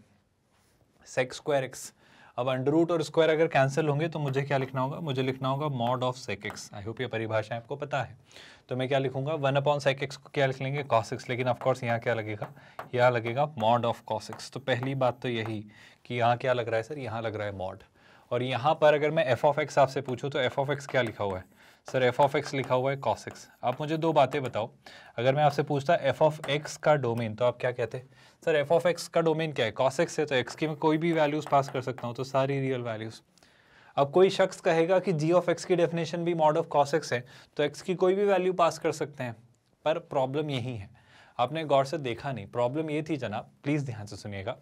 A: sec square x अब अंडर रूट और स्क्वायर अगर कैंसिल होंगे तो मुझे क्या लिखना होगा मुझे लिखना होगा mod of sec x I hope ये परिभाषा आपको पता है तो मैं क्या लिखूंगा वन अपॉन सेक एक्स को क्या लिख लेंगे कॉस एक्स लेकिन ऑफकोर्स यहाँ क्या लगेगा यहाँ लगेगा मॉड ऑफ कॉस एक्स तो पहली बात तो यही कि यहाँ क्या लग रहा है सर यहाँ लग रहा है मॉड और यहाँ पर अगर मैं एफ ऑफ एक्स आपसे पूछूँ तो एफ ऑफ एक्स क्या लिखा हुआ है सर एफ ऑफ एक्स लिखा हुआ है कॉस एक्स आप मुझे दो बातें बताओ अगर मैं आपसे पूछता एफ ऑफ एक्स का डोमेन तो आप क्या कहते सर एफ ऑफ एक्स का डोमेन क्या है कॉस एक्स है तो एक्स की मैं कोई भी वैल्यूज़ पास कर सकता हूँ तो सारी रियल वैल्यूज़ अब कोई शख्स कहेगा कि जी ऑफ एक्स की डेफिनेशन भी मॉड ऑफ कॉस एक्स है तो एक्स की कोई भी वैल्यू पास कर सकते हैं पर प्रॉब्लम यही है आपने गौर से देखा नहीं प्रॉब्लम ये थी जनाब प्लीज़ ध्यान से सुनिएगा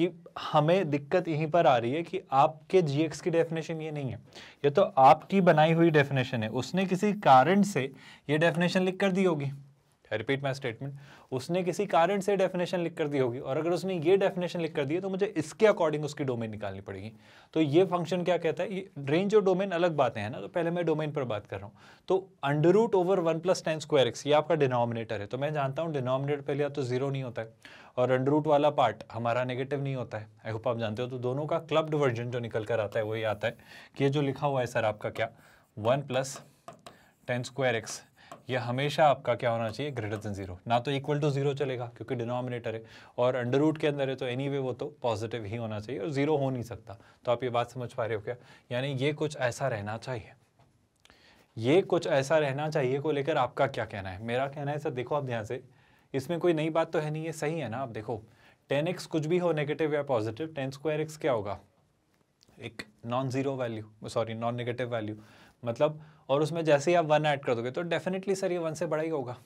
A: कि हमें दिक्कत यहीं पर आ रही है कि आपके जीएक्स की डेफिनेशन ये नहीं है ये तो आपकी बनाई हुई डेफिनेशन है उसने किसी कारण से ये डेफिनेशन लिख कर दी होगी रिपीट माई स्टेटमेंट उसने किसी कारण से डेफिनेशन लिख कर दी होगी और अगर उसने ये डेफिनेशन लिख कर दी है तो मुझे इसके अकॉर्डिंग उसकी डोमेन निकालनी पड़ेगी तो ये फंक्शन क्या कहता है ये रेंज और डोमेन अलग बातें हैं ना तो पहले मैं डोमेन पर बात कर रहा हूँ तो under root over one plus tan square x ये आपका डिनोमिनेटर है तो मैं जानता हूँ डिनोमिनेटर पहले या तो जीरो नहीं होता है और अंडर रूट वाला पार्ट हमारा नेगेटिव नहीं होता है आई होप आप जानते हो तो दोनों का क्लब्ड वर्जन जो निकल कर आता है वही आता है कि ये जो लिखा हुआ है सर आपका क्या one plus tan square x यह हमेशा आपका क्या होना चाहिए ग्रेटर देन जीरो ना तो इक्वल टू जीरो चलेगा क्योंकि डिनोमिनेटर है और अंडर रूट के अंदर है तो एनी anyway वो तो पॉजिटिव ही होना चाहिए और जीरो हो नहीं सकता तो आप ये बात समझ पा रहे हो क्या यानी ये कुछ ऐसा रहना चाहिए ये कुछ ऐसा रहना चाहिए को लेकर आपका क्या कहना है मेरा कहना है सर देखो आप ध्यान से इसमें कोई नई बात तो है नहीं ये सही है ना आप देखो टेन एक्स कुछ भी हो नेगेटिव या पॉजिटिव टेन स्क्वायर एक्स क्या होगा एक non zero value sorry non negative value मतलब और उसमें जैसे ही आप वन ऐड कर दोगे तो डेफिनेटली सर ये वन से बड़ा ही होगा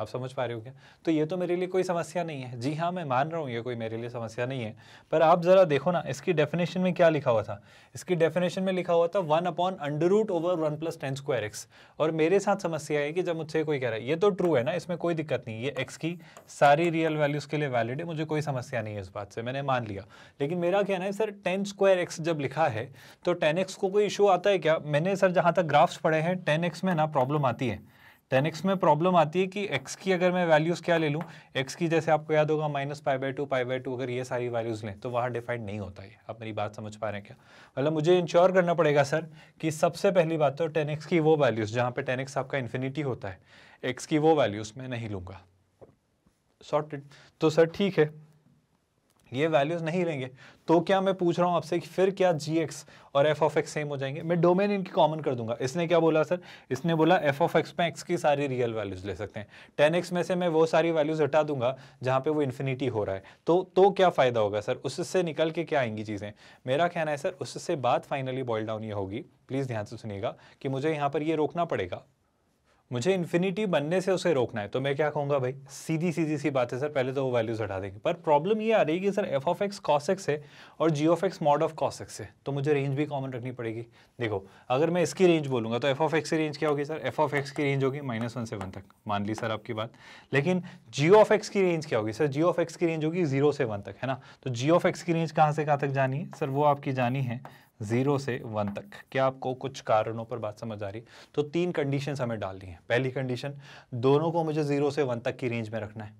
A: आप समझ पा रहे हो क्या तो ये तो मेरे लिए कोई समस्या नहीं है जी हाँ मैं मान रहा हूँ ये कोई मेरे लिए समस्या नहीं है पर आप ज़रा देखो ना इसकी डेफिनेशन में क्या लिखा हुआ था इसकी डेफिनेशन में लिखा हुआ था one upon under root over one plus tan square x और मेरे साथ समस्या है कि जब मुझसे कोई कह रहा है ये तो ट्रू है ना इसमें कोई दिक्कत नहीं ये एक्स की सारी रियल वैल्यूज़ के लिए वैलिड है मुझे कोई समस्या नहीं है इस बात से मैंने मान लिया लेकिन मेरा कहना है सर टेन स्क्वायर एक्स जब लिखा है तो टेन एक्स को कोई इशू आता है क्या मैंने सर जहाँ तक ग्राफ्स पढ़े हैं टेन एक्स में ना प्रॉब्लम आती है टेन एक्स में प्रॉब्लम आती है कि एक्स की अगर मैं वैल्यूज़ क्या ले लूँ एक्स की जैसे आपको याद होगा minus pi by two pi by two अगर ये सारी वैल्यूज़ लें तो वहाँ डिफाइंड नहीं होता है आप मेरी बात समझ पा रहे हैं क्या मतलब मुझे इंश्योर करना पड़ेगा सर कि सबसे पहली बात तो टेन एक्स की वो वैल्यूज़ जहाँ पर टेन एक्स आपका इन्फिनिटी होता है एक्स की वो वैल्यूज़ मैं नहीं लूँगा सॉर्टेड तो सर ठीक है ये वैल्यूज नहीं लेंगे तो क्या मैं पूछ रहा हूँ आपसे कि फिर क्या जी एक्स और एफ ऑफ एक्स सेम हो जाएंगे मैं डोमेन इनकी कॉमन कर दूंगा इसने क्या बोला सर इसने बोला एफ ऑफ एक्स में एक्स की सारी रियल वैल्यूज ले सकते हैं टेन एक्स में से मैं वो सारी वैल्यूज हटा दूंगा जहाँ पे वो इन्फिनिटी हो रहा है तो तो क्या फ़ायदा होगा सर उससे निकल के क्या आएंगी चीज़ें मेरा कहना है सर उससे बात फाइनली बॉइल डाउन ये होगी प्लीज़ ध्यान से सुनिएगा कि मुझे यहाँ पर ये रोकना पड़ेगा मुझे इन्फिनिटी बनने से उसे रोकना है तो मैं क्या कहूँगा भाई सीधी सीधी सी बात है सर पहले तो वो वैल्यूज हटा देंगे पर प्रॉब्लम ये आ रही है कि sir f of x cos x है और g of x mod of cos x है तो मुझे रेंज भी कॉमन रखनी पड़ेगी देखो अगर मैं इसकी रेंज बोलूँगा तो एफ ऑफ एक्स की रेंज क्या होगी सर एफ ऑफ एक्स की रेंज होगी माइनस वन से वन तक मान ली सर आपकी बात लेकिन जी ऑफ एक्स की रेंज क्या होगी सर जी ऑफ एक्स की रेंज होगी जीरो से वन तक है ना तो जी ऑफ एक्स की रेंज कहाँ से कहाँ तक जानी है सर वो आपकी जानी है ज़ीरो से वन तक क्या आपको कुछ कारणों पर बात समझ आ रही तो तीन कंडीशन हमें डालनी है पहली कंडीशन दोनों को मुझे ज़ीरो से वन तक की रेंज में रखना है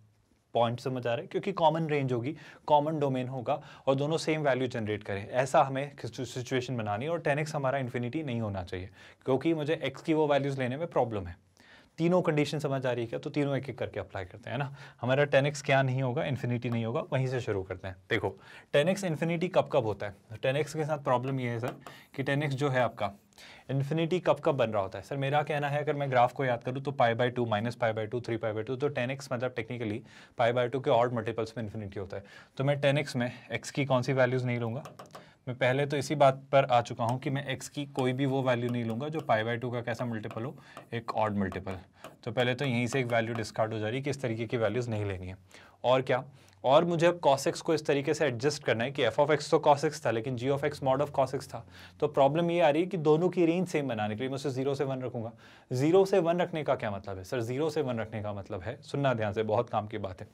A: पॉइंट समझ आ रहे क्योंकि कॉमन रेंज होगी कॉमन डोमेन होगा और दोनों सेम वैल्यू जनरेट करें ऐसा हमें सिचुएशन बनानी है और टेनिक्स हमारा इन्फिनिटी नहीं होना चाहिए क्योंकि मुझे एक्स की वो वैल्यूज़ लेने में प्रॉब्लम है तीनों कंडीशन समझ आ रही है क्या तो तीनों एक एक करके अप्लाई करते हैं ना हमारा टेन एक्स क्या नहीं होगा इन्फिनिटी नहीं होगा वहीं से शुरू करते हैं देखो टेन एक्स इन्फिनिटी कब कब होता है टेन एक्स के साथ प्रॉब्लम ये है सर कि टेन एक्स जो है आपका इन्फिनिटी कब कब बन रहा होता है सर मेरा कहना है अगर मैं ग्राफ को याद करूँ तो pi by two minus pi by two three pi by two तो टेन एक्स मतलब टेक्निकली पाई बाई टू के और मल्टीपल्स में इन्फिनिटी होता है तो मैं टेन एक्स में एक्स की कौन सी वैल्यूज़ नहीं लूँगा मैं पहले तो इसी बात पर आ चुका हूँ कि मैं एक्स की कोई भी वो वैल्यू नहीं लूँगा जो पाई बाई टू का कैसा मल्टीपल हो एक ऑड मल्टीपल तो पहले तो यहीं से एक वैल्यू डिस्कार्ड हो जा रही है कि इस तरीके की वैल्यूज़ नहीं लेनी है और क्या और मुझे अब cos x को इस तरीके से एडजस्ट करना है कि एफ ऑफ एक्स तो cos x था लेकिन g of x mod of cos x था तो प्रॉब्लम ये आ रही है कि दोनों की रेंज सेम बनाने के लिए मैं उसे जीरो से वन रखूंगा जीरो से वन रखने का क्या मतलब है सर जीरो से वन रखने का मतलब है सुनना ध्यान से बहुत काम की बात है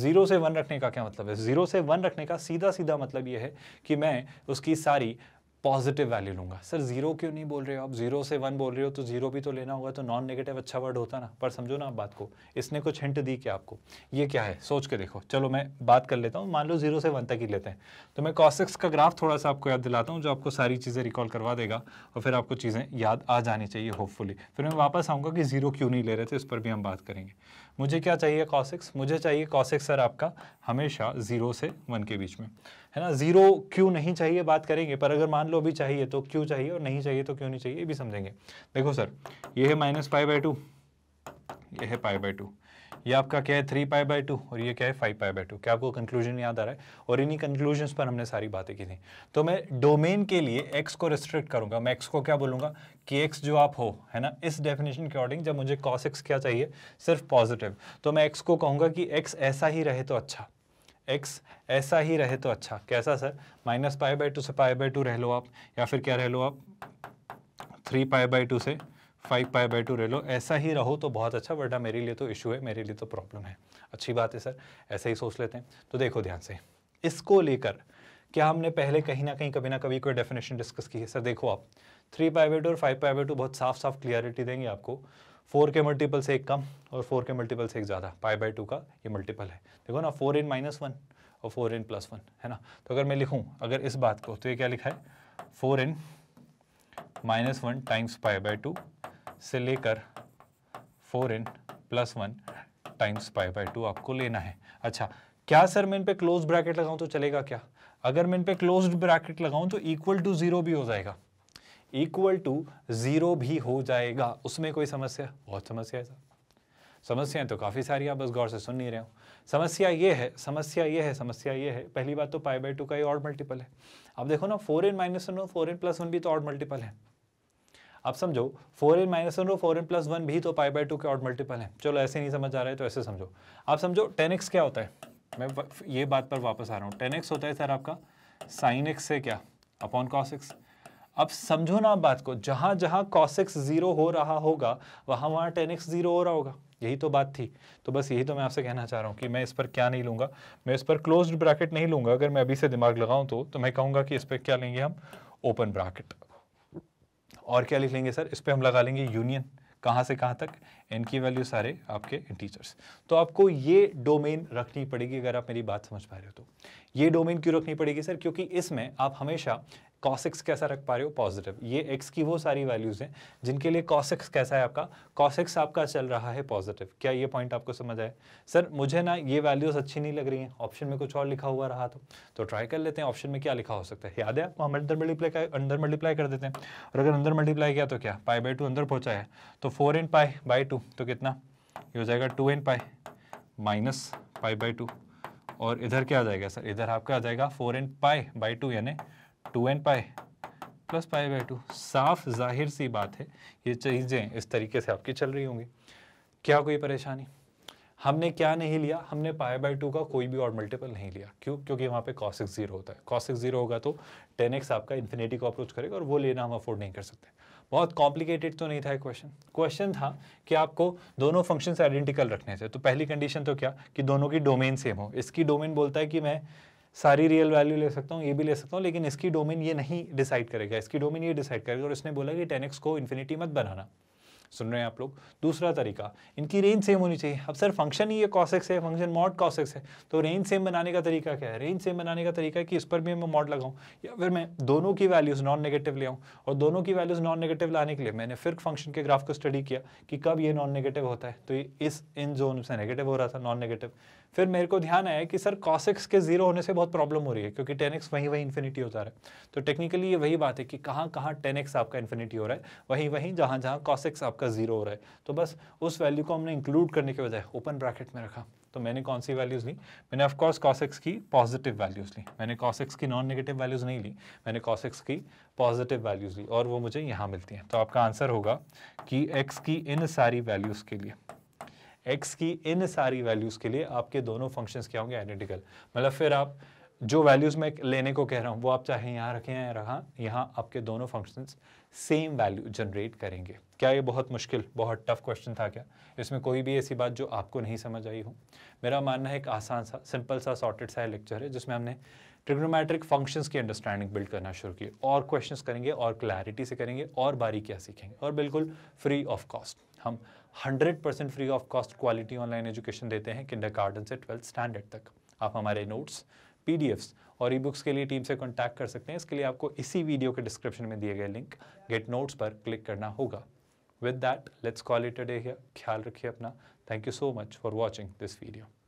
A: जीरो से वन रखने का क्या मतलब है जीरो से वन रखने का सीधा सीधा मतलब यह है कि मैं उसकी सारी पॉजिटिव वैल्यू लूंगा सर जीरो क्यों नहीं बोल रहे हो आप जीरो से वन बोल रहे हो तो जीरो भी तो लेना होगा तो नॉन नेगेटिव अच्छा वर्ड होता ना पर समझो ना आप बात को इसने कुछ हिंट दी क्या आपको ये क्या है सोच के देखो चलो मैं बात कर लेता हूँ मान लो जीरो से वन तक ही लेते हैं तो मैं कॉसिक्स का ग्राफ थोड़ा सा आपको याद दिलाता हूँ जो आपको सारी चीज़ें रिकॉल करवा देगा और फिर आपको चीज़ें याद आ जानी चाहिए होपफुली फिर मैं वापस आऊँगा कि जीरो क्यों नहीं ले रहे थे उस पर भी हम बात करेंगे मुझे क्या चाहिए कॉसिक्स मुझे चाहिए कॉसिक्स सर आपका हमेशा जीरो से वन के बीच में है ना जीरो क्यों नहीं चाहिए बात करेंगे पर अगर मान लो अभी चाहिए तो क्यों चाहिए और नहीं चाहिए तो क्यों नहीं चाहिए ये भी समझेंगे देखो सर ये है माइनस पाई बाई टू ये है पाई बाई टू ये आपका क्या है थ्री पाई बाई टू और ये क्या है फाइव पाई बाई टू क्या आपको कंक्लूजन याद आ रहा है और इन्हीं कंक्लूजन पर हमने सारी बातें की थी तो मैं डोमेन के लिए एक्स को रिस्ट्रिक्ट करूंगा मैं एक्स को क्या बोलूंगा कि एक्स जो आप हो है ना इस डेफिनेशन के अकॉर्डिंग जब मुझे कॉस एक्स क्या चाहिए सिर्फ पॉजिटिव तो मैं एक्स को कहूंगा कि एक्स ऐसा ही रहे तो अच्छा एक्स ऐसा ही रहे तो अच्छा कैसा sir minus pi by two से पाई बाई टू रह लो आप या फिर क्या रह लो आप थ्री पाई बाई टू से फाइव पाई बाई टू रह लो ऐसा ही रहो तो बहुत अच्छा वरना मेरे लिए तो इशू है मेरे लिए तो प्रॉब्लम है अच्छी बात है सर ऐसा ही सोच लेते हैं तो देखो ध्यान से इसको लेकर क्या हमने पहले कहीं ना कहीं कभी ना कभी कोई डेफिनेशन डिस्कस की है सर देखो आप थ्री पाई बाई टू और फाइव पाई बाई टू बहुत साफ साफ क्लियरिटी देंगे आपको फोर के मल्टीपल से एक कम और फोर के मल्टीपल से एक ज़्यादा पाई बाई टू का ये मल्टीपल है देखो ना फोर इन माइनस वन और फोर इन प्लस वन है ना तो अगर मैं लिखूँ अगर इस बात को तो ये क्या लिखा है four n minus one times pi by two से लेकर four n plus one times pi by two आपको लेना है अच्छा क्या सर मैं इन पर क्लोज ब्रैकेट लगाऊँ तो चलेगा क्या अगर मैं इन पर क्लोज ब्रैकेट लगाऊँ तो इक्वल टू ज़ीरो भी हो जाएगा इक्वल टू ज़ीरो भी हो जाएगा उसमें कोई समस्या बहुत समस्या है साहब समस्याएं तो काफ़ी सारी आप बस गौर से सुन नहीं रहे हो समस्या ये है समस्या ये है समस्या ये है पहली बात तो पाई बाई टू का ही ऑड मल्टीपल है अब देखो ना फोर एन माइनस वन और फोर एन प्लस वन भी तो ऑड मल्टीपल है अब समझो फोर एन माइनस वन और फोर एन प्लस वन भी तो पाई बाई टू के ऑड मल्टीपल है चलो ऐसे नहीं समझ आ रहा है तो ऐसे समझो आप समझो टेन एक्स क्या होता है मैं ये बात पर वापस आ रहा हूँ टेन एक्स होता है सर आपका साइन एक्स से क्या अपॉन कॉस एक्स अब समझो ना बात को जहां जहां कॉसेक्स ज़ीरो हो रहा होगा वहां वहां टेन एक्स ज़ीरो हो रहा होगा यही तो बात थी तो बस यही तो मैं आपसे कहना चाह रहा हूं कि मैं इस पर क्या नहीं लूंगा मैं इस पर क्लोज ब्रैकेट नहीं लूंगा अगर मैं अभी से दिमाग लगाऊं तो तो मैं कहूंगा कि इस पर क्या लेंगे हम ओपन ब्राकेट और क्या लिख लेंगे सर इस पर हम लगा लेंगे यूनियन कहाँ से कहाँ तक एन की वैल्यू सारे आपके टीचर्स तो आपको ये डोमेन रखनी पड़ेगी अगर आप मेरी बात समझ पा रहे हो तो ये डोमेन क्यों रखनी पड़ेगी सर क्योंकि इसमें आप हमेशा कॉस एक्स कैसा रख पा रहे हो पॉजिटिव ये एक्स की वो सारी वैल्यूज़ हैं जिनके लिए कॉस एक्स कैसा है आपका कॉस एक्स आपका चल रहा है पॉजिटिव क्या ये पॉइंट आपको समझ आए सर मुझे ना ये वैल्यूज़ अच्छी नहीं लग रही हैं ऑप्शन में कुछ और लिखा हुआ रहा तो तो ट्राई कर लेते हैं ऑप्शन में क्या लिखा हो सकता है याद है आपको हम अंदर मल्टीप्लाई अंदर मल्टीप्लाई कर देते हैं और अगर अंदर मल्टीप्लाई किया तो क्या पाई बाई टू अंदर पहुँचा है तो four n pi by two तो कितना ये हो जाएगा two n pi minus pi by two और इधर क्या आ जाएगा सर इधर आपका आ जाएगा four n pi by two यानी two n pi plus pi by two साफ जाहिर सी बात है ये चीज़ें इस तरीके से आपकी चल रही होंगी क्या कोई परेशानी हमने क्या नहीं लिया हमने पाए बाई टू का कोई भी और मल्टीपल नहीं लिया क्यों क्योंकि वहाँ पे कॉस एक्स जीरो होता है कॉस एक्स जीरो होगा तो टेन एक्स आपका इन्फिनिटी को अप्रोच करेगा और वो लेना हम अफोर्ड नहीं कर सकते बहुत कॉम्प्लिकेटेड तो नहीं था क्वेश्चन क्वेश्चन था कि आपको दोनों फंक्शन आइडेंटिकल रखने थे तो पहली कंडीशन तो क्या कि दोनों की डोमेन सेम हो इसकी डोमेन बोलता है कि मैं सारी रियल वैल्यू ले सकता हूँ ये भी ले सकता हूँ लेकिन इसकी डोमेन ये नहीं डिसाइड करेगा इसकी डोमेन ये डिसाइड करेगा और इसने बोला कि टेन को इन्फिनिटी मत बनाना सुन रहे हैं आप लोग दूसरा तरीका इनकी रेंज सेम होनी चाहिए अब सर फंक्शन ही ये कॉसेक्स है फंक्शन मॉड कॉसेक्स है तो रेंज सेम बनाने का तरीका क्या है रेंज सेम बनाने का तरीका है कि इस पर भी मैं मॉड लगाऊँ या फिर मैं दोनों की वैल्यूज़ नॉन नेगेटिव ले आऊँ और दोनों की वैल्यूज़ नॉन नेगेटिव लाने के लिए मैंने फिर फंक्शन के ग्राफ को स्टडी किया कि कब ये नॉन नेगेटिव होता है तो इस इन जोन से नेगेटिव हो रहा था नॉन नेगेटिव फिर मेरे को ध्यान आया कि सर कॉसिक्स के जीरो होने से बहुत प्रॉब्लम हो रही है क्योंकि टेन एक्स वहीं वहीं इन्फिनिटी होता है तो टेक्निकली ये वही बात है कि कहाँ कहाँ टेन एक्स आपका इन्फिनिटी हो रहा है वहीं वहीं जहाँ जहाँ कॉसिक्स आपका जीरो हो रहा है तो बस उस वैल्यू को हमने इंक्लूड करने के बजाय ओपन ब्रैकेट में रखा तो मैंने कौन सी वैल्यूज़ ली मैंने ऑफकोर्स कॉसिक्स की पॉजिटिव वैल्यूज़ ली मैंने कॉसिक्स की नॉन नेगेटिव वैल्यूज़ नहीं ली मैंने कॉसिक्स की पॉजिटिव वैल्यूज़ ली और वो मुझे यहाँ मिलती हैं तो आपका आंसर होगा कि एक्स की इन सारी वैल्यूज़ के लिए एक्स की इन सारी वैल्यूज़ के लिए आपके दोनों फंक्शंस क्या होंगे आइडेंटिकल मतलब फिर आप जो वैल्यूज़ मैं लेने को कह रहा हूँ वो आप चाहे यहाँ रखें या रहा यहाँ आपके दोनों फंक्शंस सेम वैल्यू जनरेट करेंगे क्या ये बहुत मुश्किल बहुत टफ क्वेश्चन था क्या इसमें कोई भी ऐसी बात जो आपको नहीं समझ आई हो मेरा मानना है एक आसान सा सिंपल सा सॉर्टेड सा लेक्चर है जिसमें हमने ट्रिग्नोमेट्रिक फंक्शंस की अंडरस्टैंडिंग बिल्ड करना शुरू की और क्वेश्चंस करेंगे और क्लैरिटी से करेंगे और बारीकियाँ सीखेंगे और बिल्कुल फ्री ऑफ कॉस्ट हम 100 percent free of cost quality online education देते हैं किंडर गार्डन से ट्वेल्थ स्टैंडर्ड तक आप हमारे नोट्स पी और ई बुक्स के लिए टीम से कॉन्टैक्ट कर सकते हैं इसके लिए आपको इसी वीडियो के डिस्क्रिप्शन में दिए गए लिंक गेट नोट्स पर क्लिक करना होगा with that let's quality day ख्याल रखिए अपना thank you so much for watching this video